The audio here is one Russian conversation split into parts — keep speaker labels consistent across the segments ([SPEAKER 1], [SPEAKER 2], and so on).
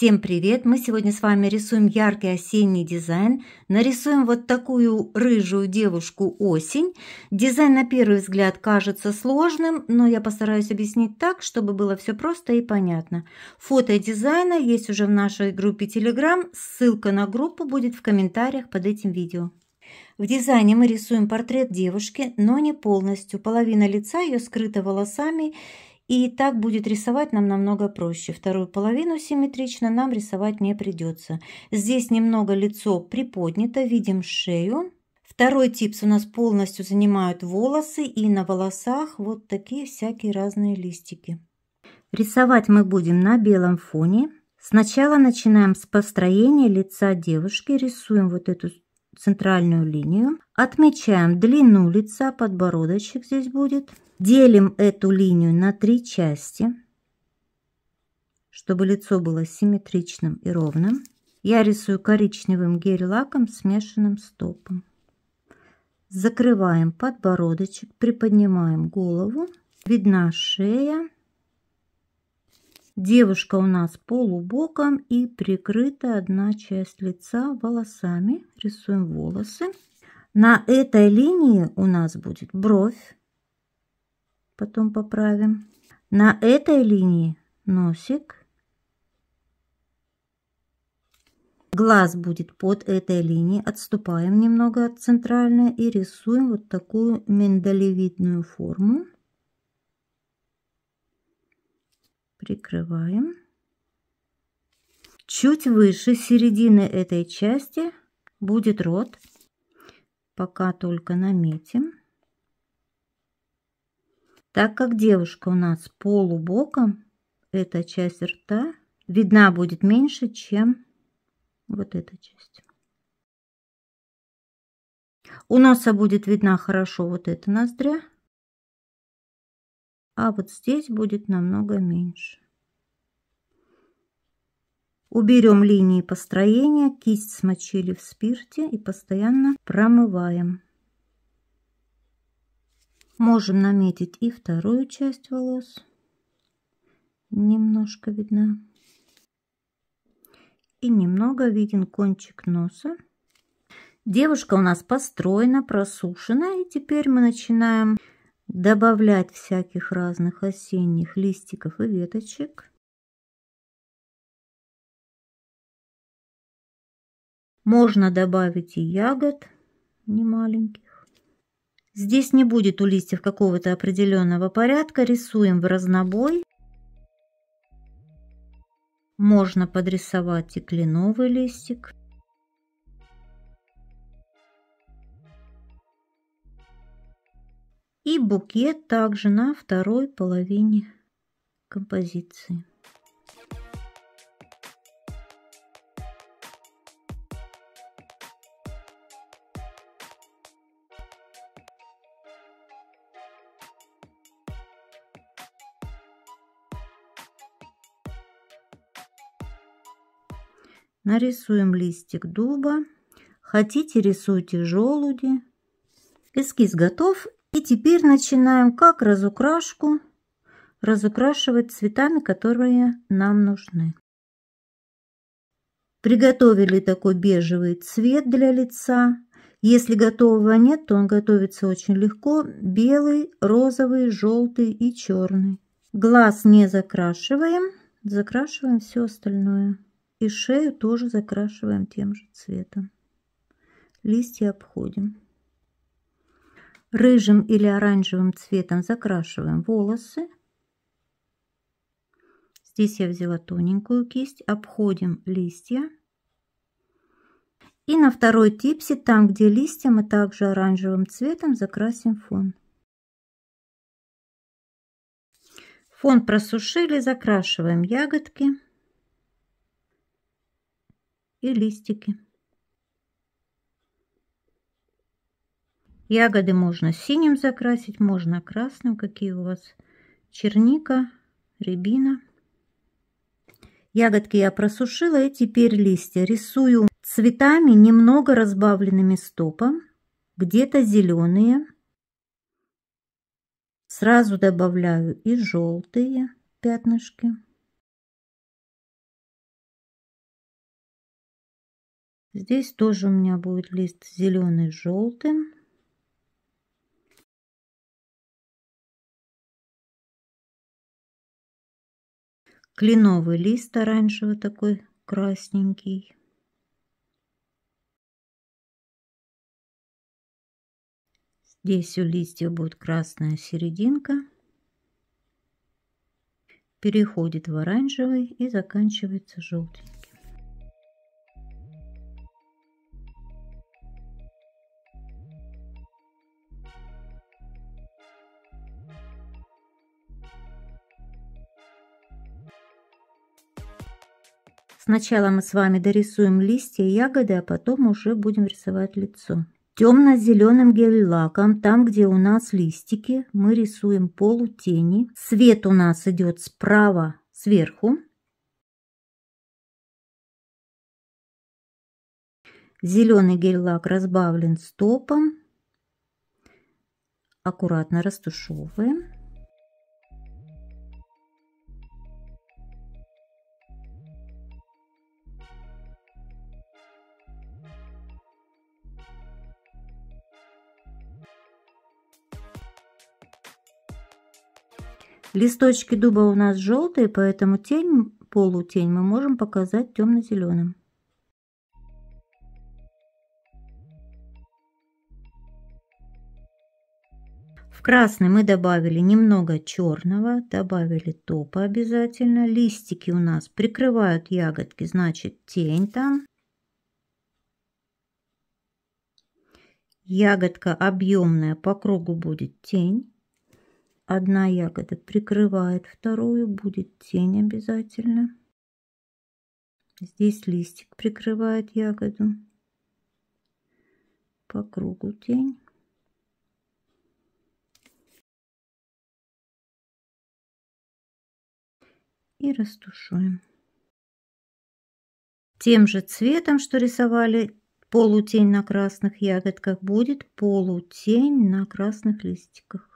[SPEAKER 1] Всем привет! Мы сегодня с вами рисуем яркий осенний дизайн. Нарисуем вот такую рыжую девушку осень. Дизайн на первый взгляд кажется сложным, но я постараюсь объяснить так, чтобы было все просто и понятно. Фото дизайна есть уже в нашей группе Telegram. Ссылка на группу будет в комментариях под этим видео. В дизайне мы рисуем портрет девушки, но не полностью. Половина лица ее скрыта волосами – и так будет рисовать нам намного проще. Вторую половину симметрично нам рисовать не придется. Здесь немного лицо приподнято, видим шею. Второй типс у нас полностью занимают волосы, и на волосах вот такие всякие разные листики. Рисовать мы будем на белом фоне. Сначала начинаем с построения лица девушки, рисуем вот эту центральную линию, отмечаем длину лица, подбородочек здесь будет, делим эту линию на три части, чтобы лицо было симметричным и ровным. Я рисую коричневым гель-лаком смешанным стопом. Закрываем подбородочек, приподнимаем голову, видна шея, Девушка у нас полубоком и прикрыта одна часть лица волосами. Рисуем волосы. На этой линии у нас будет бровь. Потом поправим. На этой линии носик. Глаз будет под этой линией. Отступаем немного от центральной и рисуем вот такую миндалевидную форму. прикрываем. Чуть выше середины этой части будет рот. Пока только наметим. Так как девушка у нас полубоком, эта часть рта видна будет
[SPEAKER 2] меньше, чем вот эта часть. У носа будет видна хорошо вот эта ноздря,
[SPEAKER 1] а вот здесь будет намного меньше. Уберем линии построения, кисть смочили в спирте и постоянно промываем. Можем наметить и вторую часть волос. Немножко видна. И немного виден кончик носа. Девушка у нас построена, просушена. И теперь мы начинаем добавлять всяких
[SPEAKER 2] разных осенних листиков и веточек. Можно добавить и ягод не маленьких. Здесь не будет у листьев какого-то определенного порядка.
[SPEAKER 1] Рисуем в разнобой. Можно подрисовать и кленовый листик. И букет также на второй половине композиции. Нарисуем листик дуба. Хотите, рисуйте желуди. Эскиз готов. И теперь начинаем как разукрашку разукрашивать цветами, которые нам нужны. Приготовили такой бежевый цвет для лица. Если готового нет, то он готовится очень легко. Белый, розовый, желтый и черный. Глаз не закрашиваем, закрашиваем все остальное. И шею тоже закрашиваем тем же цветом. Листья обходим. Рыжим или оранжевым цветом закрашиваем волосы. Здесь я взяла тоненькую кисть. Обходим листья. И на второй типсе, там где листья, мы также оранжевым цветом закрасим фон. Фон просушили, закрашиваем ягодки и листики. Ягоды можно синим закрасить, можно красным. Какие у вас? Черника, рябина. Ягодки я просушила и теперь листья. Рисую цветами, немного разбавленными стопом. Где-то зеленые. Сразу добавляю
[SPEAKER 2] и желтые пятнышки. Здесь тоже у меня будет лист зеленый с желтым. Кленовый лист оранжевый такой красненький. Здесь у листьев будет красная серединка.
[SPEAKER 1] Переходит в оранжевый и заканчивается желтый. Сначала мы с вами дорисуем листья и ягоды, а потом уже будем рисовать лицо. Темно-зеленым гель-лаком, там, где у нас листики, мы рисуем полутени.
[SPEAKER 2] Свет у нас идет справа сверху. Зеленый гель-лак разбавлен стопом. Аккуратно растушевываем.
[SPEAKER 1] Листочки дуба у нас желтые, поэтому тень, полутень мы можем показать темно-зеленым. В красный мы добавили немного черного, добавили топа обязательно. Листики у нас прикрывают ягодки, значит тень там. Ягодка объемная по кругу будет тень. Одна ягода прикрывает вторую, будет тень обязательно.
[SPEAKER 2] Здесь листик прикрывает ягоду. По кругу тень. И растушуем. Тем же цветом, что рисовали полутень на красных ягодках,
[SPEAKER 1] будет полутень на красных листиках.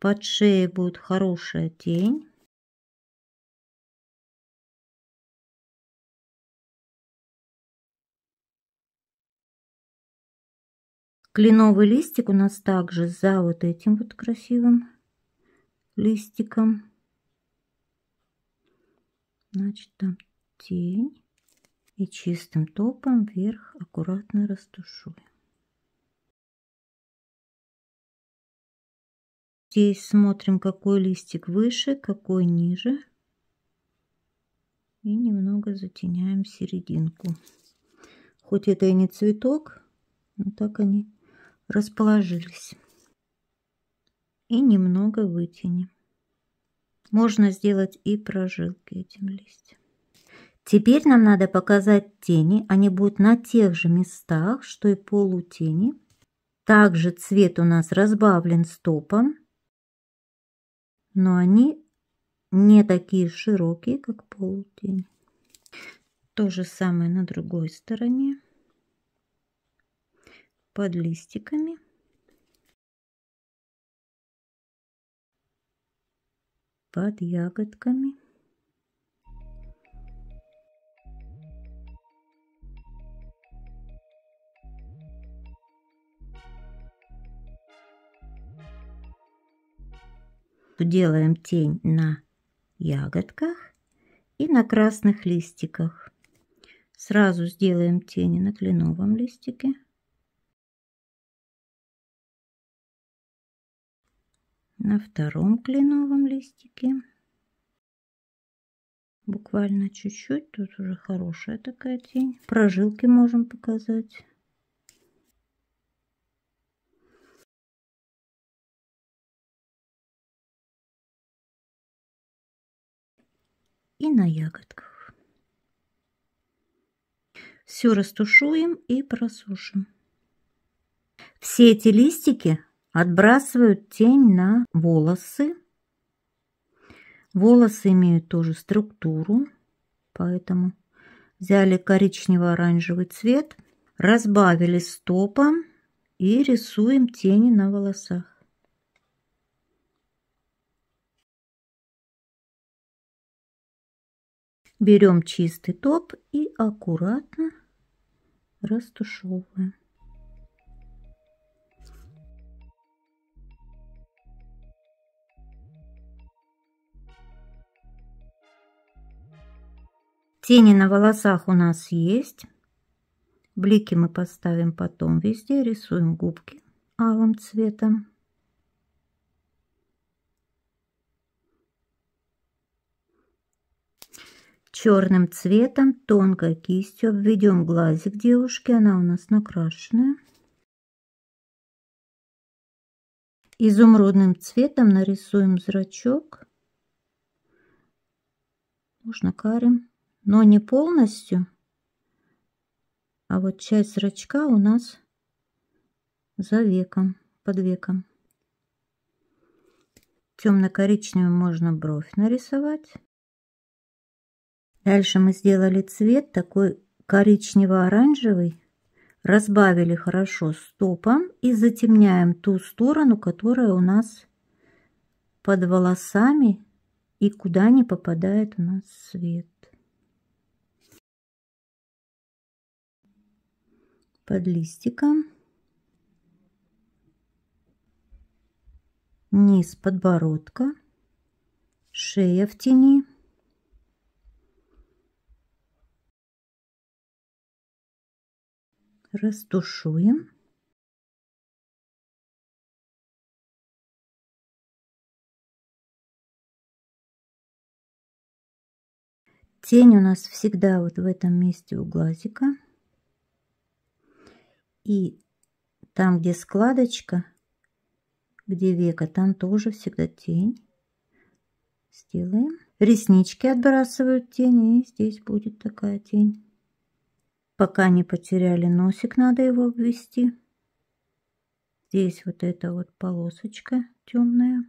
[SPEAKER 2] Под шеей будет хорошая тень. Кленовый листик у нас также за вот этим вот красивым
[SPEAKER 1] листиком. Значит,
[SPEAKER 2] там тень. И чистым топом вверх аккуратно растушуем. Здесь смотрим, какой листик выше, какой ниже.
[SPEAKER 1] И немного затеняем серединку. Хоть это и не цветок, но так они расположились. И немного вытянем. Можно сделать и прожилки этим листьям. Теперь нам надо показать тени. Они будут на тех же местах, что и полутени. Также цвет у нас разбавлен стопом но они не такие широкие, как полутень. То же самое на другой стороне,
[SPEAKER 2] под листиками. под ягодками.
[SPEAKER 1] делаем тень на ягодках и на
[SPEAKER 2] красных листиках. Сразу сделаем тени на кленовом листике. На втором кленовом листике. Буквально чуть-чуть, тут уже хорошая такая тень. Прожилки можем показать. и на ягодках. Все растушуем и просушим.
[SPEAKER 1] Все эти листики отбрасывают тень на волосы. Волосы имеют тоже структуру, поэтому взяли коричнево-оранжевый цвет, разбавили
[SPEAKER 2] стопом и рисуем тени на волосах. Берем чистый топ и аккуратно растушевываем.
[SPEAKER 1] Тени на волосах у нас есть. Блики мы поставим потом везде. Рисуем губки алым цветом. черным цветом, тонкой кистью. Обведем глазик девушки, она у нас
[SPEAKER 2] накрашенная. Изумрудным цветом нарисуем зрачок. Можно карим,
[SPEAKER 1] но не полностью. А вот часть зрачка у нас за веком, под веком. Темно-коричневым можно бровь нарисовать. Дальше мы сделали цвет такой коричнево-оранжевый. Разбавили хорошо стопом и затемняем ту сторону, которая у нас под волосами и куда не попадает у нас свет.
[SPEAKER 2] Под листиком. Низ подбородка. Шея в тени. растушуем. Тень у нас всегда вот в этом месте у глазика.
[SPEAKER 1] И там, где складочка, где века, там тоже всегда тень. Сделаем. Реснички отбрасывают тень, и здесь будет такая тень. Пока не потеряли носик, надо его обвести. Здесь вот эта вот полосочка темная.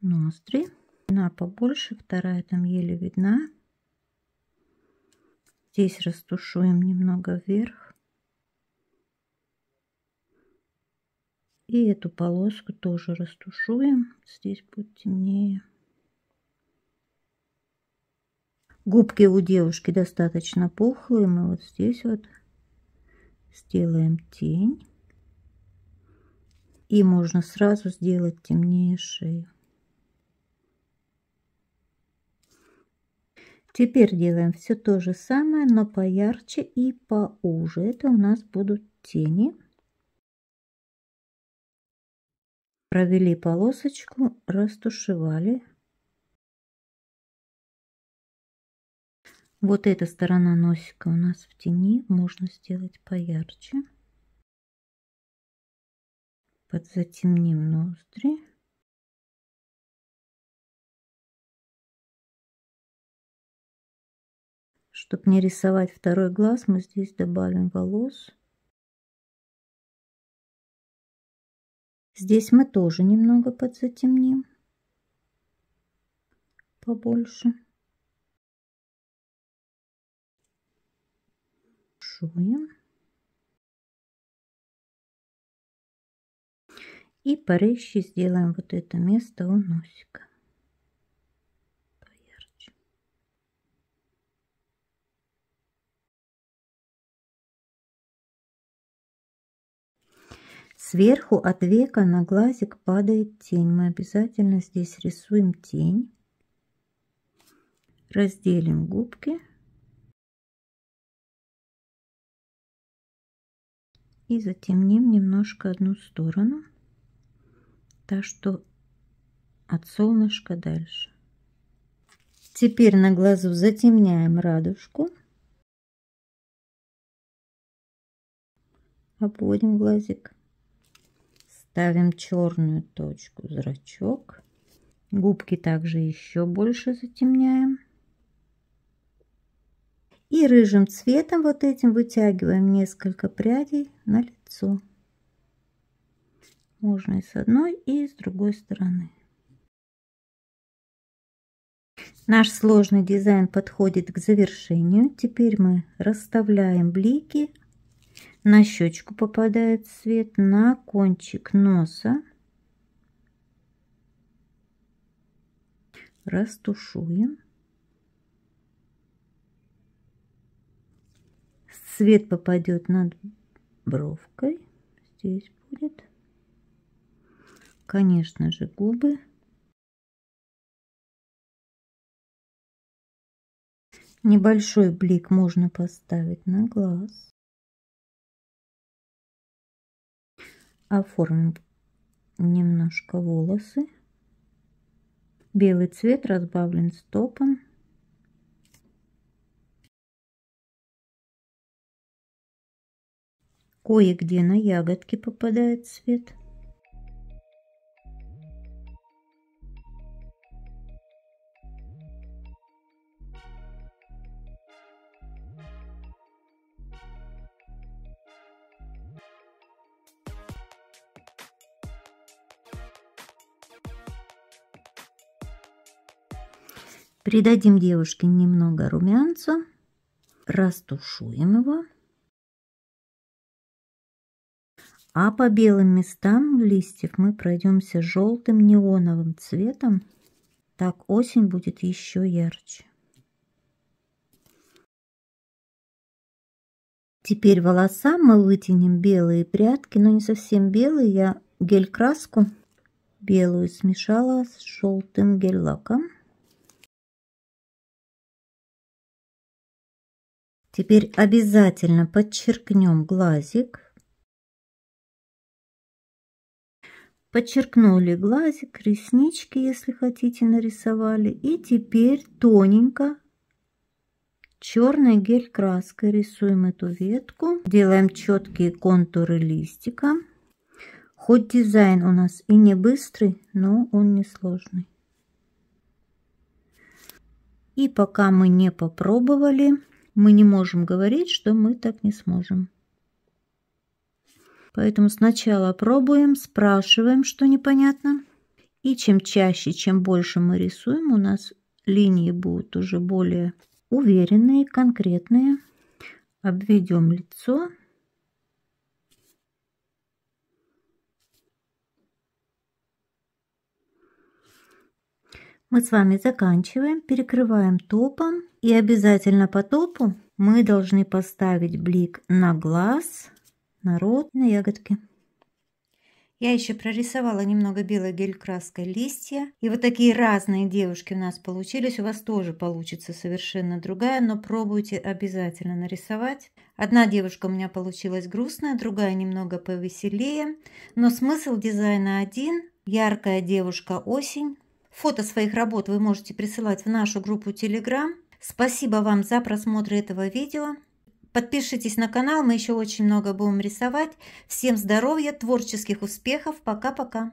[SPEAKER 1] Ноздри. Одна побольше, вторая там еле видна. Здесь растушуем немного вверх. И эту полоску тоже растушуем. Здесь будет темнее. Губки у девушки достаточно пухлые. Мы вот здесь вот сделаем тень. И можно сразу сделать темнее шею. Теперь делаем все то же самое, но поярче и поуже. Это у нас будут тени.
[SPEAKER 2] Провели полосочку, растушевали. Вот эта сторона носика у нас в тени, можно сделать поярче. Подзатемним ноздри. Чтобы не рисовать второй глаз, мы здесь добавим волос. Здесь мы тоже немного подзатемним побольше. пішли. И порезче сделаем вот это место у носика. Поярче. Сверху от века на глазик падает тень. Мы обязательно здесь рисуем тень. Разделим губки. и затемним немножко одну сторону, так что от солнышка дальше. Теперь на глазу затемняем радужку. Обводим глазик.
[SPEAKER 1] Ставим черную точку зрачок. Губки также еще больше затемняем. И рыжим цветом вот этим вытягиваем несколько прядей на лицо. Можно и с одной, и с другой стороны. Наш сложный дизайн подходит к завершению. Теперь мы расставляем блики. На щечку попадает свет, на кончик носа. Растушуем. Свет попадет над бровкой. Здесь будет.
[SPEAKER 2] Конечно же, губы. Небольшой блик можно поставить на глаз. Оформим немножко волосы. Белый цвет разбавлен стопом. Кое-где на ягодки попадает свет.
[SPEAKER 1] Придадим девушке немного румянца, растушуем его. А по белым местам листьев мы пройдемся желтым неоновым цветом. Так осень будет еще ярче. Теперь волосам мы вытянем белые прядки, но не совсем белые.
[SPEAKER 2] Я гель-краску белую смешала с желтым гель-лаком. Теперь обязательно подчеркнем глазик.
[SPEAKER 1] подчеркнули глазик, реснички, если хотите, нарисовали. И теперь тоненько черной гель-краской рисуем эту ветку. Делаем четкие контуры листика. Хоть дизайн у нас и не быстрый, но он не сложный. И пока мы не попробовали, мы не можем говорить, что мы так не сможем. Поэтому сначала пробуем, спрашиваем, что непонятно. И чем чаще, чем больше мы рисуем, у нас линии будут уже более уверенные, конкретные. Обведем лицо. Мы с вами заканчиваем, перекрываем топом и обязательно по топу мы должны поставить блик на глаз – народ на ягодке. Я еще прорисовала немного белой гель-краской листья. И вот такие разные девушки у нас получились. У вас тоже получится совершенно другая, но пробуйте обязательно нарисовать. Одна девушка у меня получилась грустная, другая немного повеселее. Но смысл дизайна один. Яркая девушка осень. Фото своих работ вы можете присылать в нашу группу Telegram. Спасибо вам за просмотр этого видео.
[SPEAKER 2] Подпишитесь на канал, мы еще очень много будем рисовать. Всем здоровья, творческих успехов. Пока-пока.